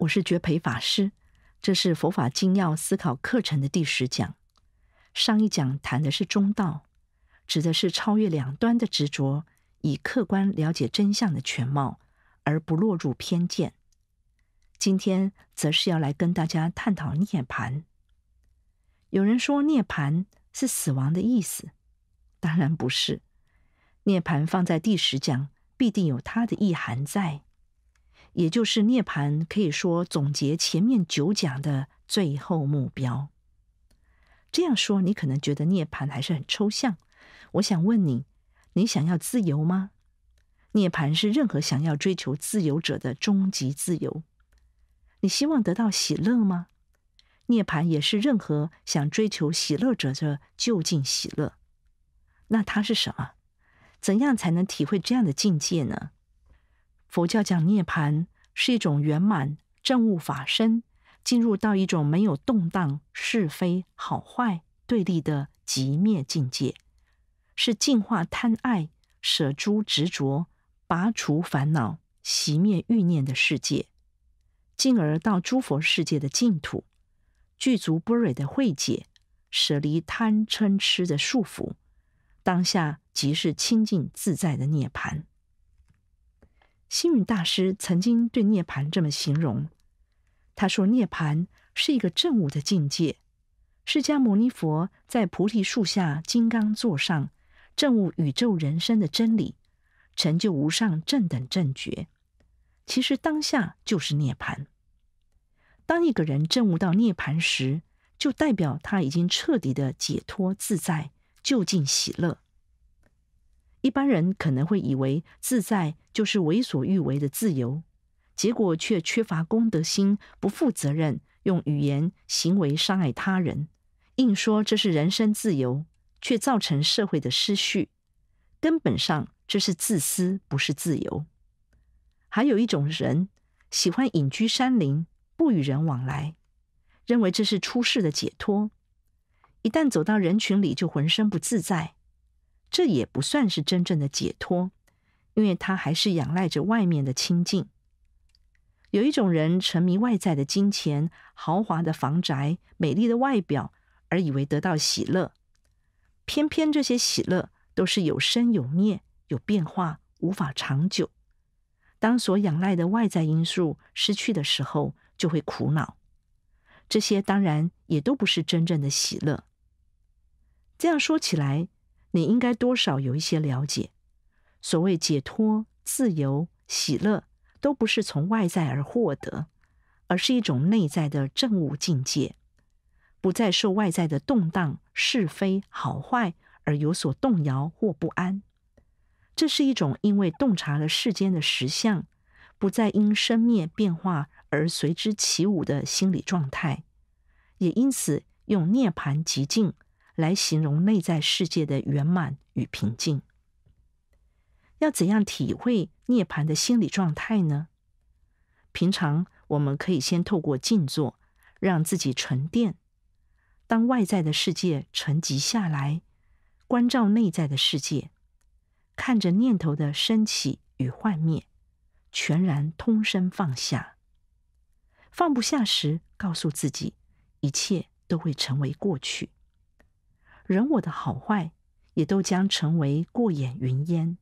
我是觉培法师，这是佛法精要思考课程的第十讲。上一讲谈的是中道，指的是超越两端的执着，以客观了解真相的全貌，而不落入偏见。今天则是要来跟大家探讨涅槃。有人说涅槃是死亡的意思，当然不是。涅槃放在第十讲，必定有它的意涵在。也就是涅盘，可以说总结前面九讲的最后目标。这样说，你可能觉得涅盘还是很抽象。我想问你：你想要自由吗？涅盘是任何想要追求自由者的终极自由。你希望得到喜乐吗？涅盘也是任何想追求喜乐者的就近喜乐。那它是什么？怎样才能体会这样的境界呢？佛教讲涅槃，是一种圆满正悟法身，进入到一种没有动荡、是非、好坏对立的极灭境界，是净化贪爱、舍诸执着、拔除烦恼、熄灭欲念的世界，进而到诸佛世界的净土，具足波若的慧解，舍离贪嗔痴的束缚，当下即是清净自在的涅槃。星云大师曾经对涅盘这么形容，他说：“涅盘是一个证悟的境界。释迦牟尼佛在菩提树下金刚座上证悟宇宙人生的真理，成就无上正等正觉。其实当下就是涅槃。当一个人证悟到涅槃时，就代表他已经彻底的解脱自在，就近喜乐。”一般人可能会以为自在就是为所欲为的自由，结果却缺乏公德心，不负责任，用语言行为伤害他人，硬说这是人身自由，却造成社会的失序。根本上这是自私，不是自由。还有一种人喜欢隐居山林，不与人往来，认为这是出世的解脱，一旦走到人群里就浑身不自在。这也不算是真正的解脱，因为他还是仰赖着外面的清净。有一种人沉迷外在的金钱、豪华的房宅、美丽的外表，而以为得到喜乐。偏偏这些喜乐都是有生有灭、有变化，无法长久。当所仰赖的外在因素失去的时候，就会苦恼。这些当然也都不是真正的喜乐。这样说起来。你应该多少有一些了解。所谓解脱、自由、喜乐，都不是从外在而获得，而是一种内在的正悟境界，不再受外在的动荡、是非、好坏而有所动摇或不安。这是一种因为洞察了世间的实相，不再因生灭变化而随之起舞的心理状态，也因此用涅盘极境。来形容内在世界的圆满与平静。要怎样体会涅槃的心理状态呢？平常我们可以先透过静坐，让自己沉淀。当外在的世界沉寂下来，关照内在的世界，看着念头的升起与幻灭，全然通身放下。放不下时，告诉自己，一切都会成为过去。人我的好坏，也都将成为过眼云烟。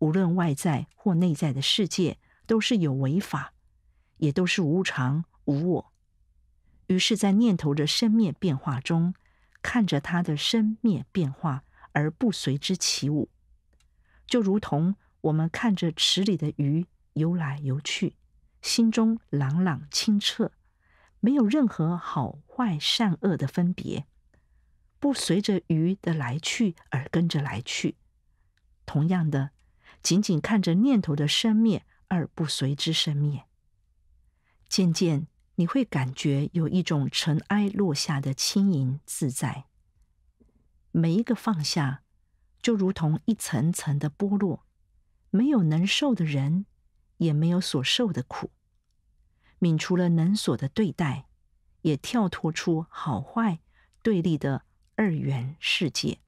无论外在或内在的世界，都是有违法，也都是无常无我。于是，在念头的生灭变化中，看着它的生灭变化而不随之起舞，就如同我们看着池里的鱼游来游去，心中朗朗清澈，没有任何好坏善恶的分别。不随着鱼的来去而跟着来去，同样的，仅仅看着念头的生灭而不随之生灭。渐渐你会感觉有一种尘埃落下的轻盈自在。每一个放下，就如同一层层的剥落，没有能受的人，也没有所受的苦。泯除了能所的对待，也跳脱出好坏对立的。二元世界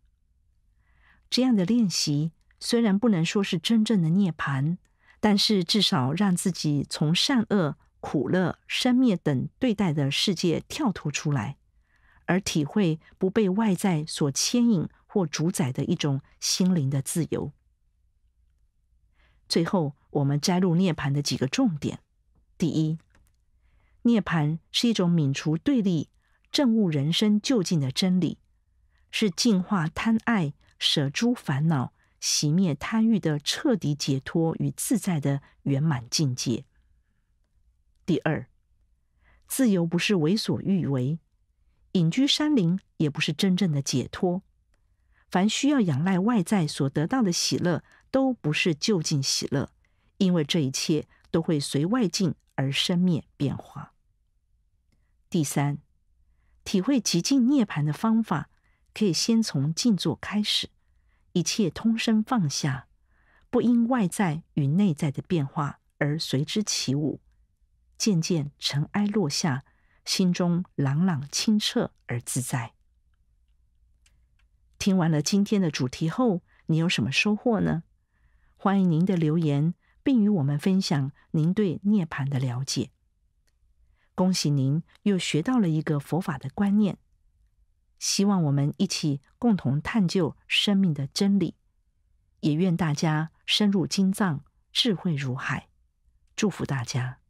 这样的练习虽然不能说是真正的涅槃，但是至少让自己从善恶、苦乐、生灭等对待的世界跳脱出来，而体会不被外在所牵引或主宰的一种心灵的自由。最后，我们摘录涅槃的几个重点：第一，涅槃是一种泯除对立、正悟人生究竟的真理。是净化贪爱、舍诸烦恼、熄灭贪欲的彻底解脱与自在的圆满境界。第二，自由不是为所欲为，隐居山林也不是真正的解脱。凡需要仰赖外在所得到的喜乐，都不是就近喜乐，因为这一切都会随外境而生灭变化。第三，体会极尽涅槃的方法。可以先从静坐开始，一切通身放下，不因外在与内在的变化而随之起舞，渐渐尘埃落下，心中朗朗清澈而自在。听完了今天的主题后，你有什么收获呢？欢迎您的留言，并与我们分享您对涅盘的了解。恭喜您又学到了一个佛法的观念。希望我们一起共同探究生命的真理，也愿大家深入经藏，智慧如海。祝福大家。